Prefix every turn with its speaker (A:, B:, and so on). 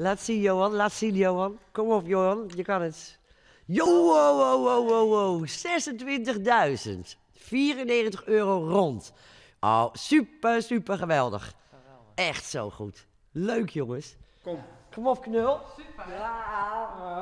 A: Laat zien, Johan. Laat zien, Johan. Kom op, Johan.
B: Je kan het. Yo, wow, wow, wow, wow, wow. 94 euro rond. Oh, super, super geweldig. geweldig. Echt zo goed. Leuk, jongens.
C: Kom. Kom op, knul. Super. Ja.